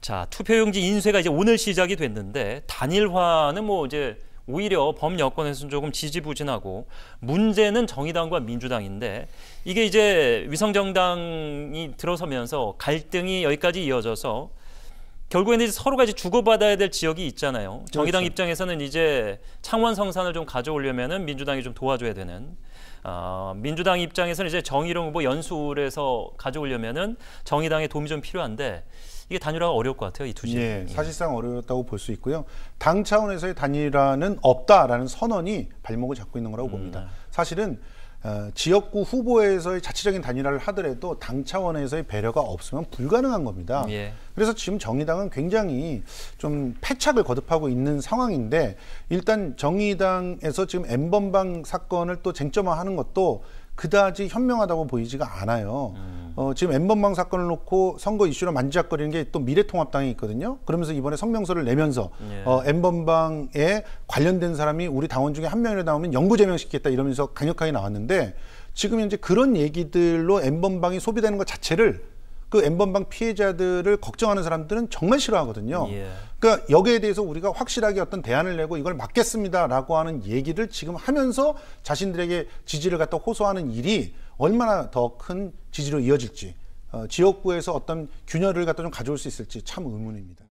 자, 투표용지 인쇄가 이제 오늘 시작이 됐는데 단일화는 뭐 이제 오히려 범 여권에서는 조금 지지부진하고 문제는 정의당과 민주당인데 이게 이제 위성정당이 들어서면서 갈등이 여기까지 이어져서 결국에는 이제 서로가 이제 주고받아야 될 지역이 있잖아요. 그렇죠. 정의당 그렇죠. 입장에서는 이제 창원 성산을 좀 가져오려면은 민주당이 좀 도와줘야 되는. 어, 민주당 입장에서는 이제 정의룡 후보 뭐 연수울에서 가져오려면은 정의당의 도움이 좀 필요한데 이게 단일화가 어려울 것 같아요. 이 두 시. 예, 예, 사실상 어려웠다고 볼 수 있고요. 당 차원에서의 단일화는 없다라는 선언이 발목을 잡고 있는 거라고 음, 봅니다. 네. 사실은 어, 지역구 후보에서의 자체적인 단일화를 하더라도 당 차원에서의 배려가 없으면 불가능한 겁니다. 예. 그래서 지금 정의당은 굉장히 좀 패착을 거듭하고 있는 상황인데 일단 정의당에서 지금 엠번방 사건을 또 쟁점화하는 것도 그다지 현명하다고 보이지가 않아요. 음. 어, 지금 엠번방 사건을 놓고 선거 이슈로 만지작거리는 게 또 미래통합당이 있거든요. 그러면서 이번에 성명서를 내면서 예. 어, 엠번방에 관련된 사람이 우리 당원 중에 한 명이라도 나오면 영구 제명시키겠다 이러면서 강력하게 나왔는데 지금 현재 그런 얘기들로 엠번방이 소비되는 것 자체를 그 엠번방 피해자들을 걱정하는 사람들은 정말 싫어하거든요. 예. 그러니까 여기에 대해서 우리가 확실하게 어떤 대안을 내고 이걸 막겠습니다라고 하는 얘기를 지금 하면서 자신들에게 지지를 갖다 호소하는 일이 얼마나 더 큰 지지로 이어질지 어, 지역구에서 어떤 균열을 갖다 좀 가져올 수 있을지 참 의문입니다.